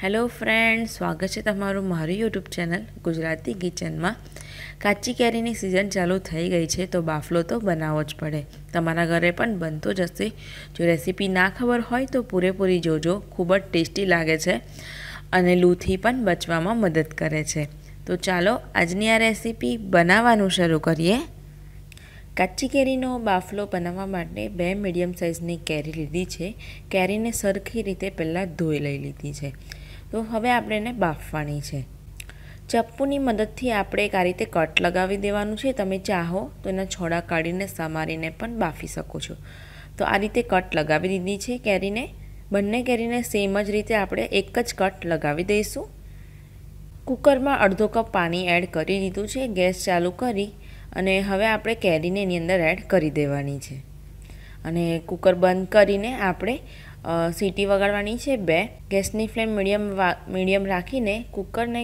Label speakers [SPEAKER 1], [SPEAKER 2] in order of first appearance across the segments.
[SPEAKER 1] hello friend સ્વાગત છે તમારું મારું યુટ્યુબ ચેનલ ગુજરાતી કિચનમાં કાચી કેરીની સિઝન ચાલુ થઈ ગઈ છે તો બાફલો તો બનાવવો જ પડે તમારા ઘરે પણ બનતો જ હશે જો રેસીપી ના ખબર હોય તો પૂરેપૂરી જોજો ખૂબ જ ટેસ્ટી લાગે છે અને લૂથી પણ બચવામાં મદદ કરે છે તો ચાલો આજની આ રેસીપી બનાવવાનું શરૂ કરીએ કાચી કેરીનો બાફલો બનાવવા માટે બે મીડિયમ સાઇઝની કેરી લીધી છે કેરીને સરખી રીતે પહેલાં ધોઈ લઈ લીધી છે તો હવે આપણે એને બાફવાની છે ચપ્પુની મદદથી આપણે એક આ રીતે કટ લગાવી દેવાનું છે તમે ચાહો તો એના છોડા કાઢીને સમારીને પણ બાફી શકો છો તો આ રીતે કટ લગાવી દીધી છે કેરીને બંને કેરીને સેમ જ રીતે આપણે એક જ કટ લગાવી દઈશું કુકરમાં અડધો કપ પાણી એડ કરી દીધું છે ગેસ ચાલુ કરી અને હવે આપણે કેરીને એની અંદર એડ કરી દેવાની છે અને કુકર બંધ કરીને આપણે સીટી વગાડવાની છે બે ગેસની ફ્લેમ મીડિયમ મીડિયમ રાખીને કુકરને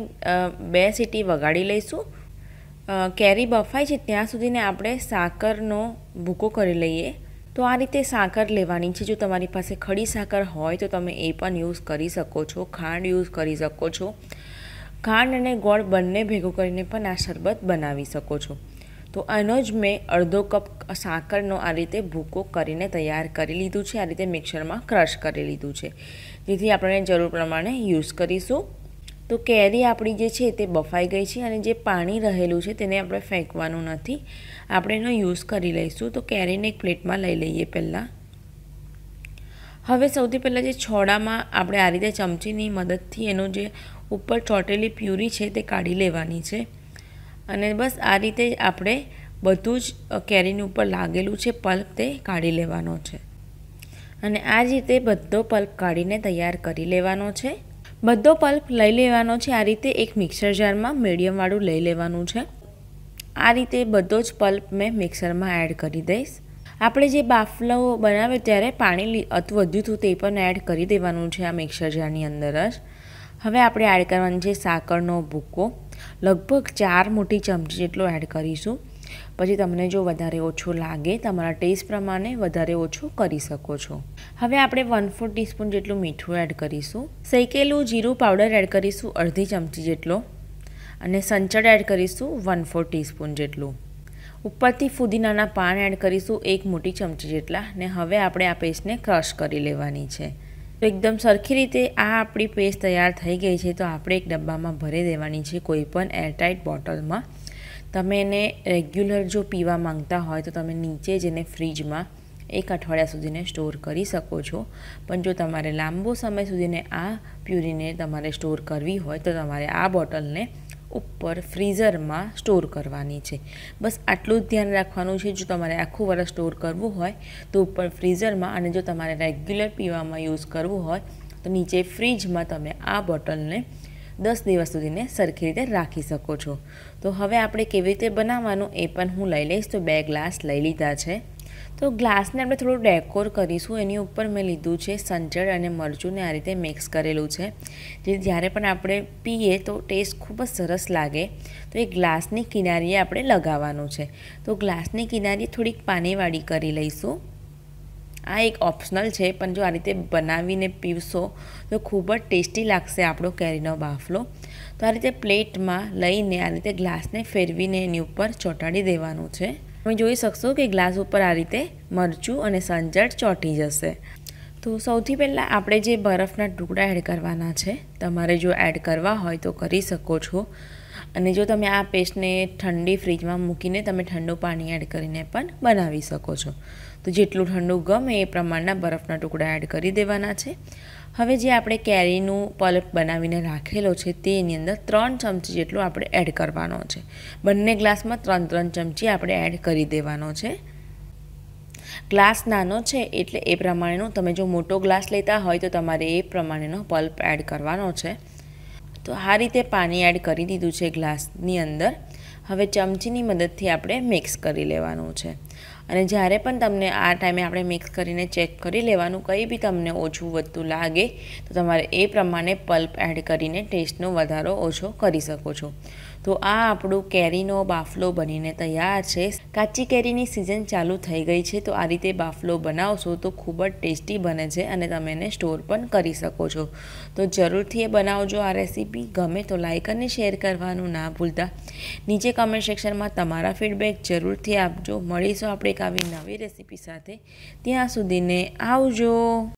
[SPEAKER 1] બે સીટી વગાડી લઈશું કેરી બફાય છે ત્યાં સુધીને આપણે સાકરનો ભૂકો કરી લઈએ તો આ રીતે સાકર લેવાની છે જો તમારી પાસે ખડી સાકર હોય તો તમે એ પણ યુઝ કરી શકો છો ખાંડ યુઝ કરી શકો છો ખાંડ અને ગોળ બંને ભેગું કરીને પણ આ શરબત બનાવી શકો છો તો એનો જ મેં અડધો કપ સાકરનો આ રીતે ભૂકો કરીને તૈયાર કરી લીધું છે આ રીતે મિક્સરમાં ક્રશ કરી લીધું છે જેથી આપણે જરૂર પ્રમાણે યુઝ કરીશું તો કેરી આપણી જે છે તે બફાઈ ગઈ છે અને જે પાણી રહેલું છે તેને આપણે ફેંકવાનું નથી આપણે એનો યુઝ કરી લઈશું તો કેરીને એક પ્લેટમાં લઈ લઈએ પહેલાં હવે સૌથી પહેલાં જે છોડામાં આપણે આ રીતે ચમચીની મદદથી એનો જે ઉપર ચોટેલી પ્યુરી છે તે કાઢી લેવાની છે અને બસ આ રીતે આપણે બધું જ કેરીની ઉપર લાગેલું છે પલ્પ તે કાઢી લેવાનો છે અને આ જ રીતે બધો પલ્પ કાઢીને તૈયાર કરી લેવાનો છે બધો પલ્પ લઈ લેવાનો છે આ રીતે એક મિક્સર જારમાં મીડિયમવાળું લઈ લેવાનું છે આ રીતે બધો જ પલ્પ મેં મિક્સરમાં એડ કરી દઈશ આપણે જે બાફલો બનાવે ત્યારે પાણી અથવા વધ્યું હતું તે પણ એડ કરી દેવાનું છે આ મિક્સર જારની અંદર જ હવે આપણે એડ કરવાની છે સાકરનો ભૂકો લગભગ ચાર મોટી ચમચી જેટલો એડ કરીશું પછી તમને જો વધારે ઓછો લાગે તમારા ટેસ્ટ પ્રમાણે વધારે ઓછું કરી શકો છો હવે આપણે વન ફોર ટીસ્પૂન જેટલું મીઠું એડ કરીશું શેકેલું જીરું પાવડર એડ કરીશું અડધી ચમચી જેટલો અને સંચળ એડ કરીશું વન ફોર ટીસ્પૂન જેટલું ઉપરથી ફુદીનાના પાન એડ કરીશું એક મોટી ચમચી જેટલા ને હવે આપણે આ પેસ્ટને ક્રશ કરી લેવાની છે તો એકદમ સરખી રીતે આ આપણી પેસ્ટ તૈયાર થઈ ગઈ છે તો આપણે એક ડબ્બામાં ભરી દેવાની છે કોઈપણ એરટાઇટ બોટલમાં તમે એને રેગ્યુલર જો પીવા માંગતા હોય તો તમે નીચે જ એને ફ્રીજમાં એક અઠવાડિયા સુધીને સ્ટોર કરી શકો છો પણ જો તમારે લાંબો સમય સુધીને આ પ્યુરીને તમારે સ્ટોર કરવી હોય તો તમારે આ બોટલને ઉપર ફ્રીઝરમાં સ્ટોર કરવાની છે બસ આટલું જ ધ્યાન રાખવાનું છે જો તમારે આખું વરસ સ્ટોર કરવું હોય તો ઉપર ફ્રીઝરમાં અને જો તમારે રેગ્યુલર પીવામાં યુઝ કરવું હોય તો નીચે ફ્રીજમાં તમે આ બોટલને દસ દિવસ સુધીને સરખી રીતે રાખી શકો છો તો હવે આપણે કેવી રીતે બનાવવાનું એ પણ હું લઈ લઈશ તો બે ગ્લાસ લઈ લીધા છે તો ગ્લાસને આપણે થોડું ડેકોર કરીશું એની ઉપર મેં લીધું છે સંચળ અને મરચુંને આ રીતે મિક્સ કરેલું છે જે જ્યારે પણ આપણે પીએ તો ટેસ્ટ ખૂબ જ સરસ લાગે તો એ ગ્લાસની કિનારીએ આપણે લગાવવાનું છે તો ગ્લાસની કિનારીએ થોડીક પાણીવાળી કરી લઈશું આ એક ઓપ્શનલ છે પણ જો આ રીતે બનાવીને પીવશો તો ખૂબ જ ટેસ્ટી લાગશે આપણો કેરીનો બાફલો તો આ રીતે પ્લેટમાં લઈને આ રીતે ગ્લાસને ફેરવીને એની ઉપર ચોંટાડી દેવાનું છે તમે જોઈ શકશો કે ગ્લાસ ઉપર આ રીતે મરચું અને સંજળ ચોંટી જશે તો સૌથી પહેલાં આપણે જે બરફના ટુકડા એડ કરવાના છે તમારે જો એડ કરવા હોય તો કરી શકો છો અને જો તમે આ પેસ્ટને ઠંડી ફ્રીજમાં મૂકીને તમે ઠંડુ પાણી એડ કરીને પણ બનાવી શકો છો તો જેટલું ઠંડુ ગમે એ પ્રમાણના બરફના ટુકડા એડ કરી દેવાના છે હવે જે આપણે કેરીનું પલ્પ બનાવીને રાખેલો છે તેની અંદર ત્રણ ચમચી જેટલું આપણે એડ કરવાનો છે બંને ગ્લાસમાં ત્રણ ત્રણ ચમચી આપણે એડ કરી દેવાનો છે ગ્લાસ નાનો છે એટલે એ પ્રમાણેનો તમે જો મોટો ગ્લાસ લેતા હોય તો તમારે એ પ્રમાણેનો પલ્પ એડ કરવાનો છે તો આ રીતે પાણી એડ કરી દીધું છે ગ્લાસની અંદર હવે ચમચીની મદદથી આપણે મિક્સ કરી લેવાનું છે અને જ્યારે પણ તમને આ ટાઈમે આપણે મિક્સ કરીને ચેક કરી લેવાનું કંઈ બી તમને ઓછું વધતું લાગે તો તમારે એ પ્રમાણે પલ્પ એડ કરીને ટેસ્ટનો વધારો ઓછો કરી શકો છો તો આ આપણું કેરીનો બાફલો બનીને તૈયાર છે કાચી કેરીની સિઝન ચાલુ થઈ ગઈ છે તો આ રીતે બાફલો બનાવશો તો ખૂબ જ ટેસ્ટી બને છે અને તમે એને સ્ટોર પણ કરી શકો છો તો જરૂરથી એ બનાવજો આ રેસીપી ગમે તો લાઇક અને શેર કરવાનું ના ભૂલતા નીચે કમેન્ટ સેક્શનમાં તમારા ફીડબેક જરૂરથી આપજો મળીશું આપણે એક આવી નવી રેસીપી સાથે ત્યાં સુધીને આવજો